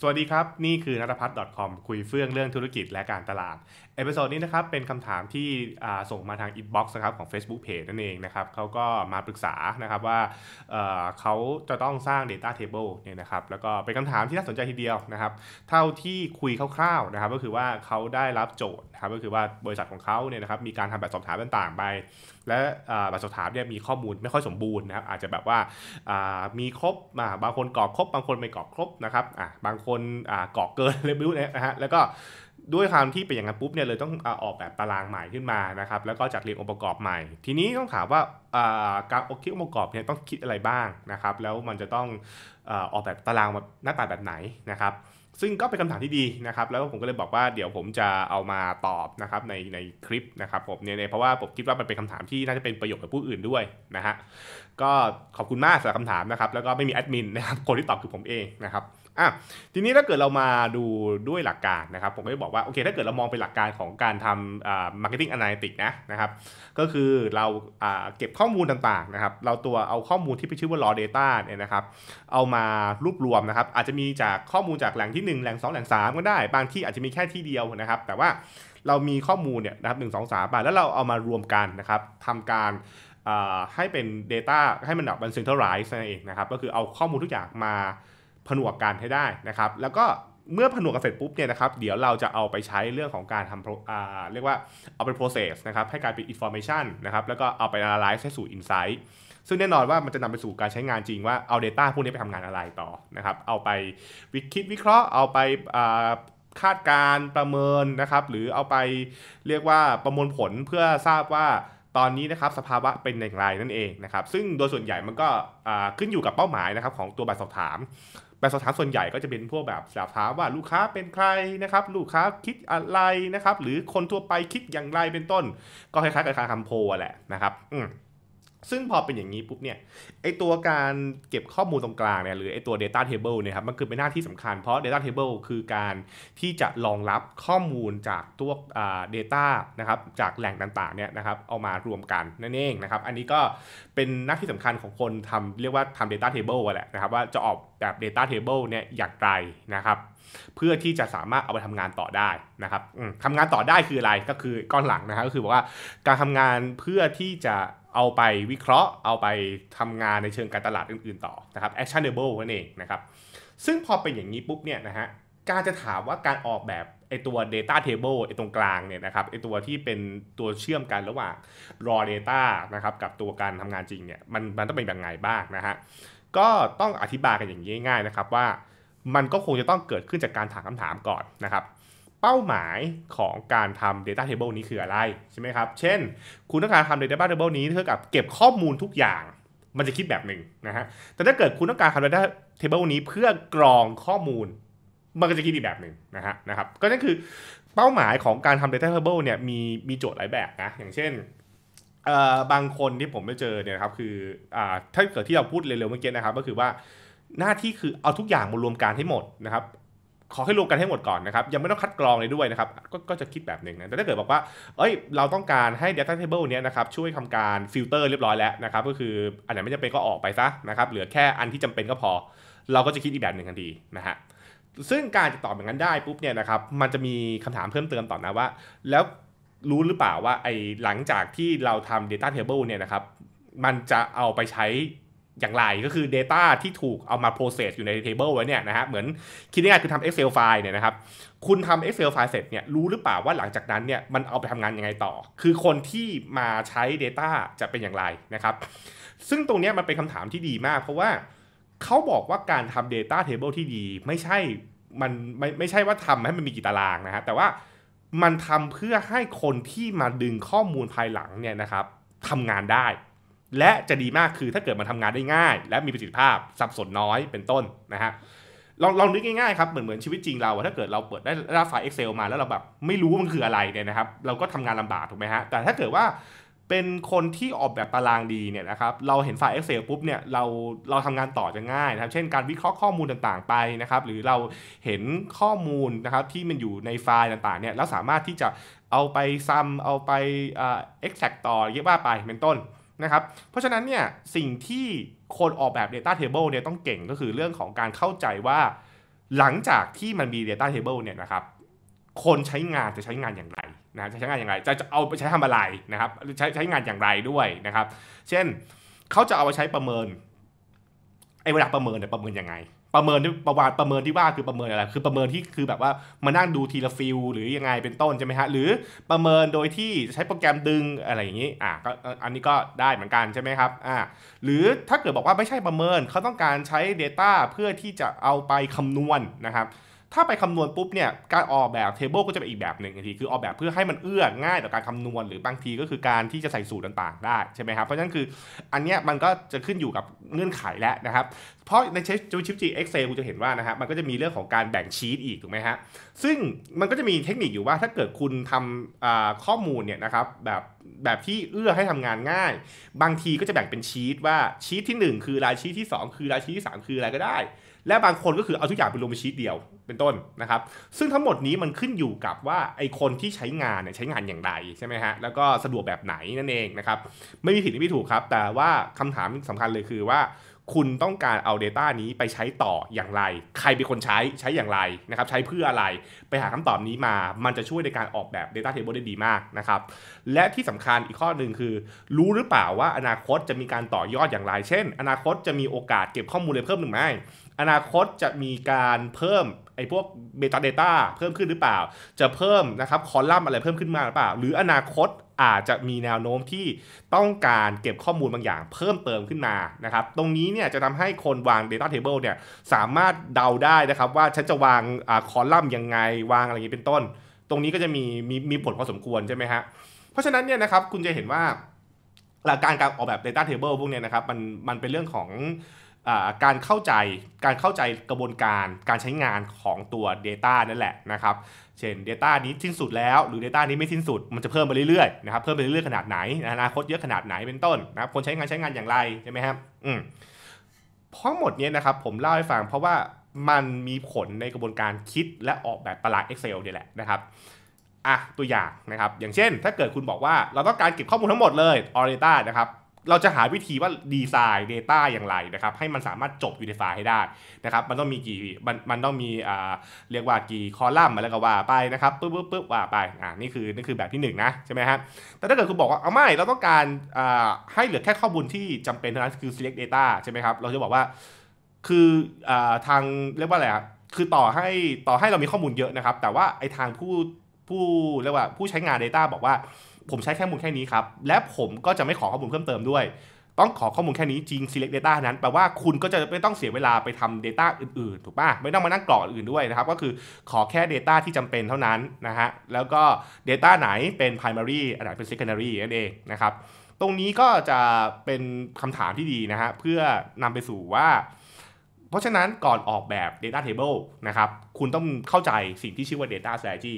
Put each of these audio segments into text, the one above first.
สวัสดีครับนี่คือนัทพัฒน์ .com คุยเฟื่องเรื่องธุรกิจและการตลาด เอพิโซดนี้นะครับ เป็นคำถามที่ส่งมาทางอินบ็อกซ์นะครับของ Facebook Page นั่นเองนะครับเขาก็มาปรึกษานะครับว่าเขาจะต้องสร้าง Data Table เนี่ยนะครับแล้วก็เป็นคำถามที่น่าสนใจทีเดียวนะครับเท่าที่คุยคร่าวๆนะครับก็คือว่าเขาได้รับโจทย์นะครับก็คือว่าบริษัทของเขาเนี่ยนะครับมีการทำแบบสอบถามต่างๆไปและแบบสอบถามเนี่ยมีข้อมูลไม่ค่อยสมบูรณ์นะครับอาจจะแบบว่ามีครบบางคนกรอกครบ บางคนไม่กรอกครบนะครับบางคนก่าเกินเรู้นะฮะ แล้วก็ด้วยความที่เป็นอย่างนั้นปุ๊บเนี่ยเลยต้องออกแบบตารางใหม่ขึ้นมานะครับ แล้วก็จัดเรียงองค์ประกอบใหม่ ทีนี้ต้องถามว่าการออกคิดองค์ประกอบเนี่ยต้องคิดอะไรบ้างนะครับ แล้วมันจะต้องออกแบบตารางหน้าตาแบบไหนนะครับซึ่งก็เป็นคำถามที่ดีนะครับแล้วผมก็เลยบอกว่า เดี๋ยวผมจะเอามาตอบนะครับในในคลิปนะครับผมเนี่ยเพราะว่าผมคิดว่ามันเป็นคำถามที่น่าจะเป็นประโยชน์กับผู้อื่นด้วยนะฮะก็ขอบคุณมากสำหรับคำถามนะครับแล้วก็ไม่มีแอดมินนะครับคนที่ตอบคือผมเองนะครับอ่ะทีนี้ถ้าเกิดเรามาดูด้วยหลักการนะครับ ผมก็จะบอกว่าโอเค ถ้าเกิดเรามองเป็นหลักการของการทำอ่า marketing analytics นะนะครับก็คือเราอ่าเก็บข้อมูลต่างๆนะครับเราตัวเอาข้อมูลที่ไปชื่อว่า raw data เนี่ยนะครับเอามารวบรวมนะครับอาจจะมีจากข้อมูลจากแหล่งที่ที่1แหล่ง2 แหล่ง3 ก็ได้ บางที่อาจจะมีแค่ที่เดียวนะครับ แต่ว่าเรามีข้อมูลเนี่ยนะครับหนึ่งสองสามแล้วเราเอามารวมกันนะครับทำการให้เป็น Data ให้มันแบบมัน centralize นั่นเองนะครับก็คือเอาข้อมูลทุกอย่างมาผนวกกันให้ได้นะครับแล้วก็เมื่อผนวกกันเสร็จปุ๊บเนี่ยนะครับเดี๋ยวเราจะเอาไปใช้เรื่องของการทำเรียกว่าเอาไป process นะครับให้กลายเป็น information นะครับแล้วก็เอาไป analyze ให้สู่ insight ซึ่งแน่นอนว่ามันจะนำไปสู่การใช้งานจริงว่าเอา Data พวกนี้ไปทำงานอะไรต่อนะครับ เอาไปวิคิดวิเคราะห์ เอาไปคาดการประเมินนะครับ หรือเอาไปเรียกว่าประมวลผลเพื่อทราบว่าตอนนี้นะครับสภาวะเป็นอย่างไรนั่นเองนะครับ ซึ่งโดยส่วนใหญ่มันก็ขึ้นอยู่กับเป้าหมายนะครับ ของตัวแบบสอบถาม แบบสอบถามส่วนใหญ่ก็จะเป็นพวกแบบสอบถามว่าลูกค้าเป็นใครนะครับ ลูกค้าคิดอะไรนะครับ หรือคนทั่วไปคิดอย่างไรเป็นต้น ก็คล้ายๆกับคาำโพลแหละนะครับอืซึ่งพอเป็นอย่างนี้ปุ๊บเนี่ยไอตัวการเก็บข้อมูลตรงกลางเนี่ยหรือไอตัว Data Table เนี่ยครับมันคือเป็นหน้าที่สำคัญ เพราะ Data Table คือการที่จะรองรับข้อมูลจากตัวเดต้านะครับจากแหล่งต่างๆเนี่ยนะครับเอามารวมกันนั่นเองนะครับ อันนี้ก็เป็นหน้าที่สำคัญของคนทำเรียกว่าทำา Data Table แหละนะครับว่าจะออกแบบ Data Table เนี่ยอย่างไรนะครับ เพื่อที่จะสามารถเอาไปทำงานต่อได้นะครับทำงานต่อได้คืออะไรก็คือก้อนหลังนะครับก็คือบอกว่าการทำงานเพื่อที่จะเอาไปวิเคราะห์เอาไปทำงานในเชิงการตลาดอื่นๆ ต่อนะครับ actionable นั่นเองนะครับ ซึ่งพอเป็นอย่างนี้ปุ๊บเนี่ยนะฮะ การจะถามว่าการออกแบบไอตัว data table ไอตรงกลางเนี่ยนะครับไอตัวที่เป็นตัวเชื่อมกันระหว่าง raw data นะครับกับตัวการทำงานจริงเนี่ยมันมันต้องเป็นแบบไงบ้างนะฮะ ก็ต้องอธิบายกันอย่างง่าย ๆ นะครับว่า มันก็คงจะต้องเกิดขึ้นจากการถามคำถามก่อนนะครับเป้าหมายของการทำ Data Table นี้คืออะไรใช่ไหมครับ เช่น คุณต้องการทำ Data Table นี้เท่ากับเก็บข้อมูลทุกอย่างมันจะคิดแบบหนึ่งนะฮะ แต่ถ้าเกิดคุณต้องการทำ Data Table นี้เพื่อกรองข้อมูลมันก็จะคิดอีกแบบหนึ่งนะฮะนะครับ ก็นั่นคือเป้าหมายของการทำ Data Table เนี่ยมีมีโจทย์หลายแบบนะ อย่างเช่น บางคนที่ผมไปเจอเนี่ยครับ คืออถ้าเกิดที่เราพูดเร็วๆเมื่อกี้นะครับ ก็คือว่าหน้าที่คือเอาทุกอย่างมารวมกันให้หมดนะครับขอให้รวมกันให้หมดก่อนนะครับยังไม่ต้องคัดกรองเลยด้วยนะครับกก็จะคิดแบบหนึ่งนะ แต่ถ้าเกิดบอกว่าเอ้ยเราต้องการให้ Data Table เนี้ยนะครับช่วยทำการฟิลเตอร์เรียบร้อยแล้วนะครับ ก็คืออันไหนไม่จำเป็นก็ออกไปซะนะครับ เหลือแค่อันที่จำเป็นก็พอ เราก็จะคิดอีกแบบหนึ่งทันทีนะฮะซึ่งการจะตอบแบบนั้นได้ปุ๊บเนี่ยนะครับมันจะมีคำถามเพิ่มเติมต่อนะว่า แล้วรู้หรือเปล่าว่าไอ้หลังจากที่เราทำ Data Table เนี่ยนะครับ มันจะเอาไปใช้อย่างไรก็คือ Data ที่ถูกเอามา process อยู่ใน table ไว้เนี่ยนะฮะเหมือนคิดง่ายๆคือทำ Excel file เนี่ยนะครับคุณทำ Excel file เสร็จเนี่ยรู้หรือเปล่า ว่าหลังจากนั้นเนี่ยมันเอาไปทำงานยังไงต่อ คือคนที่มาใช้ Data จะเป็นอย่างไรนะครับ ซึ่งตรงนี้มันเป็นคำถามที่ดีมาก เพราะว่าเขาบอกว่าการทำ Data Table ที่ดีไม่ใช่มันไม่ไม่ใช่ว่าทำให้มันมีกี่ตารางนะฮะแต่ว่ามันทำเพื่อให้คนที่มาดึงข้อมูลภายหลังเนี่ยนะครับทำงานได้และจะดีมากคือถ้าเกิดมันทำงานได้ง่าย และมีประสิทธิภาพสับสนน้อยเป็นต้นนะฮะลองลองนึกง่ายๆครับเหมือนเหมือนชีวิตจริงเราถ้าเกิดเราเปิดได้รับไฟล์ Excel มาแล้วเราแบบไม่รู้มันคืออะไรเนี่ยนะครับ เราก็ทำงานลำบากถูกไหมฮะแต่ถ้าเกิดว่าเป็นคนที่ออกแบบตารางดีเนี่ยนะครับเราเห็นไฟล์ Excel ปุ๊บเนี่ยเราเราทำงานต่อจะง่ายนะครับเช่นการวิเคราะห์ข้อมูลต่างๆไปนะครับ หรือเราเห็นข้อมูลนะครับที่มันอยู่ในไฟล์ต่างๆเนี่ยเราสามารถที่จะเอาไปซ้ำเอาไปเอ็กแทกต่อเยอะว่าไปเป็นต้นนะครับเพราะฉะนั้นเนี่ยสิ่งที่คนออกแบบ Data Table เนี่ยต้องเก่งก็คือเรื่องของการเข้าใจว่า หลังจากที่มันมี Data Table เนี่ยนะครับคนใช้งานจะใช้งานอย่างไรนะจะใช้งานอย่างไรจะจะเอาไปใช้ทำอะไรนะครับใช้ใช้งานอย่างไรด้วยนะครับเช่นเขาจะเอาไปใช้ประเมินไอ้เวลาประเมินเนี่ยประเมินยังไงประเมินประวัติประเมินที่ว่าคือประเมินอะไรคือประเมินที่คือแบบว่ามานั่งดูทีละฟิลหรือยังไงเป็นต้นใช่ไหมฮะหรือประเมินโดยที่ใช้โปรแกรมดึงอะไรอย่างนี้อ่ะก็อันนี้ก็ได้เหมือนกันใช่ไหมครับอ่าหรือถ้าเกิดบอกว่าไม่ใช่ประเมินเขาต้องการใช้ Data เพื่อที่จะเอาไปคำนวณนนะครับถ้าไปคำนวณปุ๊บเนี่ยการออกแบบเทเบิลก็จะเป็นอีกแบบหนึ่งทีคือออกแบบเพื่อให้มันเอื้อง่ายต่อการคำนวณหรือบางทีก็คือการที่จะใส่สูตรต่าง ๆ ได้ใช่ไหมครับเพราะฉะนั้นคือ อันนี้มันก็จะขึ้นอยู่กับเงื่อนไขแล้วนะครับเพราะในเชฟจูชิปจีเอ็กเซลคุณจะเห็นว่านะฮะมันก็จะมีเรื่องของการแบ่งชีตอีกถูกไหมฮะซึ่งมันก็จะมีเทคนิคอยู่ว่า ถ้าเกิดคุณทำข้อมูลเนี่ยนะครับแบบแบบที่เอื้อให้ทำงานง่าย บางทีก็จะแบ่งเป็นชีตว่าชีตที่1คือรายชีตที่2 คือรายชีตที่ 3 คืออะไรก็ได้และบางคนก็คือเอาทุกอย่างไปรวมเป็นชีตเดียวเป็นต้นนะครับ ซึ่งทั้งหมดนี้มันขึ้นอยู่กับว่าไอคนที่ใช้งานเนี่ย ใช้งานอย่างไรใช่ไหมฮะ แล้วก็สะดวกแบบไหนนั่นเองนะครับ ไม่มีผิดไม่มีถูกครับ แต่ว่าคำถามสำคัญเลยคือว่าคุณต้องการเอา Data นี้ไปใช้ต่ออย่างไร ใครเป็นคนใช้ ใช้อย่างไรนะครับ ใช้เพื่ออะไร ไปหาคำตอบนี้มา มันจะช่วยในการออกแบบ Data Table ได้ดีมากนะครับ และที่สำคัญอีกข้อหนึ่งคือ รู้หรือเปล่าว่าอนาคตจะมีการต่อยอดอย่างไร เช่น อนาคตจะมีโอกาสเก็บข้อมูลอะไรเพิ่มหรือไม่อนาคตจะมีการเพิ่มไอ้พวกเบต้าเดต้าเพิ่มขึ้นหรือเปล่า จะเพิ่มนะครับคอลัมน์อะไรเพิ่มขึ้นมาหรือเปล่า หรืออนาคตอาจจะมีแนวโน้มที่ต้องการเก็บข้อมูลบางอย่างเพิ่มเติมขึ้นมานะครับ ตรงนี้เนี่ยจะทำให้คนวาง Data Table เนี่ยสามารถเดาได้นะครับ ว่าฉันจะวางอคอลัมน์ยังไงวางอะไรอย่างนี้เป็นต้น ตรงนี้ก็จะมีมีมีผลพอสมควรใช่ไหมฮะเพราะฉะนั้นเนี่ยนะครับคุณจะเห็นว่า หลักการการออกแบบ Data Table พวกเนี่ยนะครับมันมันเป็นเรื่องของการเข้าใจการเข้าใจกระบวนการการใช้งานของตัว Data นั่นแหละนะครับ เช่น Data นี้สิ้นสุดแล้วหรือ Data นี้ไม่สิ้นสุดมันจะเพิ่มไปเรื่อยๆนะครับเพิ่มไปเรื่อยๆขนาดไหนอนาคตเยอะขนาดไหนเป็นต้นนะครับ คนใช้งานใช้งานอย่างไรใช่ไหมครับอืมทั้งหมดนี้นะครับ ผมเล่าให้ฟัง เพราะว่ามันมีผลในกระบวนการคิดและออกแบบตหลาด Excel เนี่ยแหละนะครับอ่ะตัวอย่างนะครับ อย่างเช่นถ้าเกิดคุณบอกว่าเราต้องการเก็บข้อมูลทั้งหมดเลย All Data นะครับเราจะหาวิธีว่าดีไซน์ Data อย่างไรนะครับ ให้มันสามารถจบยูนไฟายให้ได้นะครับมันต้องมีกี่มันมันต้องมีอ่าเรียกว่ากี่คอลัมน์อะไรก็ว่าไปนะครับปุ๊บปุ๊บปุ๊บว่าไปอ่านี่คือนี่คือแบบที่1นนะใช่ไหมครับแต่ถ้าเกิดคุณบอกว่า เอาไม่เราต้องการอ่าให้เหลือแค่ข้อมูลที่จำเป็นเท่านั้น คือ select data ใช่ไหมครับเราจะบอกว่า คืออ่าทางเรียกว่าอะไรครับคือต่อให้ต่อให้เรามีข้อมูลเยอะนะครับแต่ว่าไอทางผู้ผู้เรียกว่าผู้ใช้งาน Data บอกว่าผมใช้แค่มูลแค่นี้ครับ และผมก็จะไม่ขอข้อมูลเพิ่มเติมด้วย ต้องขอข้อมูลแค่นี้จริง select data นั้นแปลว่าคุณก็จะไม่ต้องเสียเวลาไปทำ data อื่นๆ ถูกปะไม่ต้องมานั่งกรอกอื่นด้วยนะครับก็คือขอแค่ data ที่จำเป็นเท่านั้นนะฮะแล้วก็ data ไหนเป็น primary อันไหนเป็น secondary นั่นเองนะครับตรงนี้ก็จะเป็นคำถามที่ดีนะฮะเพื่อนำไปสู่ว่าเพราะฉะนั้นก่อนออกแบบ Data Table นะครับคุณต้องเข้าใจสิ่งที่ชื่อว่า Data Strategy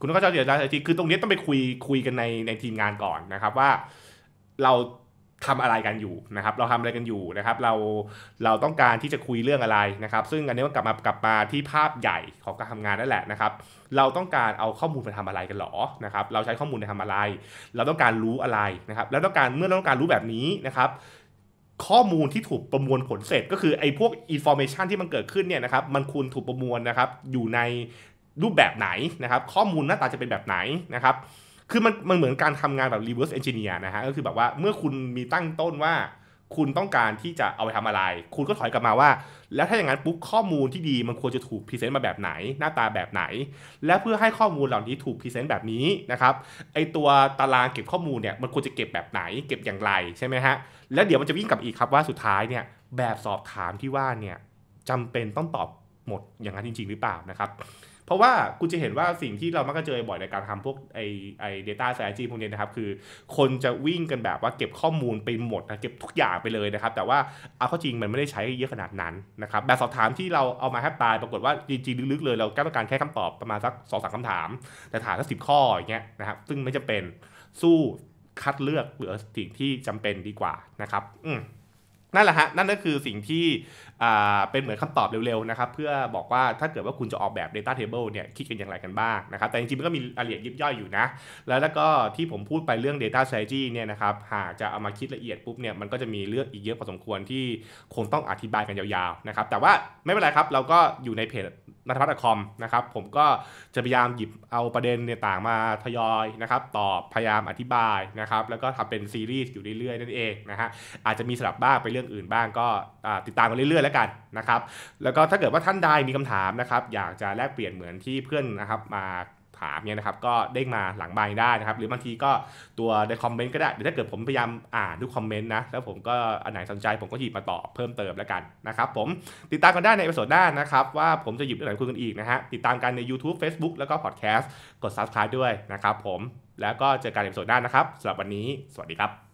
คุณต้องเข้าใจ Data Strategy คือตรงนี้ต้องไปคุยคุยกันในในทีมงานก่อนนะครับว่า เราทำอะไรกันอยู่นะครับ เราทำอะไรกันอยู่นะครับเราเราต้องการที่จะคุยเรื่องอะไรนะครับ ซึ่งอันนี้ก็กลับมากลับมาที่ภาพใหญ่ของการทำงานนั่นแหละนะครับ เราต้องการเอาข้อมูลไปทำอะไรกันหรอนะครับเราใช้ข้อมูลไปทำอะไร เราต้องการรู้อะไรนะครับ แล้วต้องการเมื่อเราต้องการรู้แบบนี้นะครับข้อมูลที่ถูกประมวลผลเสร็จ ก็คือไอ้พวกอินโฟเมชันที่มันเกิดขึ้นเนี่ยนะครับมันคุณถูกประมวลนะครับอยู่ในรูปแบบไหนนะครับข้อมูลหน้าตาจะเป็นแบบไหนนะครับคือมันมันเหมือนการทำงานแบบรีเวิร์สเอนจิเนียร์นะฮะก็คือแบบว่าเมื่อคุณมีตั้งต้นว่าคุณต้องการที่จะเอาไปทำอะไร คุณก็ถอยกลับมาว่า แล้วถ้าอย่างนั้นปุ๊บข้อมูลที่ดีมันควรจะถูกพรีเซนต์มาแบบไหน หน้าตาแบบไหน และเพื่อให้ข้อมูลเหล่านี้ถูกพรีเซนต์แบบนี้นะครับไอตัวตารางเก็บข้อมูลเนี่ยมันควรจะเก็บแบบไหนเก็บอย่างไรใช่ไหมฮะแล้วเดี๋ยวมันจะวิ่งกลับอีกครับว่าสุดท้ายเนี่ยแบบสอบถามที่ว่าเนี่ยจำเป็นต้องตอบหมดอย่างนั้นจริงๆหรือเปล่านะครับราะว่ากูจะเห็นว่าสิ่งที่เรามักจะเจอบ่อยในการทำพวกไอไอเดต้าไซจีพวกนี้นะครับ คือ คนจะวิ่งกันแบบว่าเก็บข้อมูลไปหมดนะเก็บทุกอย่างไปเลยนะครับ แต่ว่าเอาข้อจริงมันไม่ได้ใช้เยอะขนาดนั้นนะครับแบบสอบถามที่เราเอามาแทบตายปรากฏว่าจริงๆ ลึกๆเลยเราแค่ต้องการแค่คำตอบประมาณสักสองสามคำถาม แต่ถามสักสิบข้ออย่างเงี้ยนะครับ ซึ่งไม่จำเป็นสู้คัดเลือกเหลือสิ่งที่จำเป็นดีกว่านะครับ อืมนั่นแหละฮะนั่นก็คือสิ่งที่เป็นเหมือนคำตอบเร็วๆนะครับเพื่อบอกว่าถ้าเกิดว่าคุณจะออกแบบ Data Table เนี่ยคิดกันอย่างไรกันบ้างนะครับแต่จริงๆมันก็มีรายละเอียดยิบย่อยอยู่นะแล้วแล้วก็ที่ผมพูดไปเรื่อง Data Strategy เนี่ยนะครับหากจะเอามาคิดละเอียดปุ๊บเนี่ยมันก็จะมีเรื่องอีกเยอะพอสมควรที่คงต้องอธิบายกันยาวๆนะครับแต่ว่าไม่เป็นไรครับเราก็อยู่ในเพจนัทพัฒน์คอมนะครับผมก็จะพยายามหยิบเอาประเด็นเนี่ยต่างมาทยอยนะครับตอบพยายามอธิบายนะครับ แล้วก็ทำเป็นซีรีส์อยู่เรื่อยๆนั่นเองนะฮะอาจจะมีสลับบ้างไปเรื่องอื่นบ้างก็ติดตามกันเรื่อย ๆ แล้วกันนะครับ แล้วก็ถ้าเกิดว่าท่านใดมีคำถามนะครับอยากจะแลกเปลี่ยนเหมือนที่เพื่อนนะครับมาถามเนี่ยนะครับก็เด้งมาหลังใบได้นะครับ หรือบางทีก็ตัวในคอมเมนต์ก็ได้หรือถ้าเกิดผมพยายามอ่านทุกคอมเมนต์นะแล้วผมก็อันไหนสนใจ ผมก็หยิบมาตอบเพิ่มเติมแล้วกันนะครับ ผมติดตามกันได้ในเอพิโซดหน้านะครับ ว่าผมจะหยิบเรื่องไหนคุยกันอีกนะฮะติดตามกันใน YouTube Facebook แล้วก็พอดแคสต์กด Subscribe ด้วยนะครับ ผมแล้วก็เจอกันในเอพิโซดหน้านะครับสำหรับวันนี้สวัสดีครับ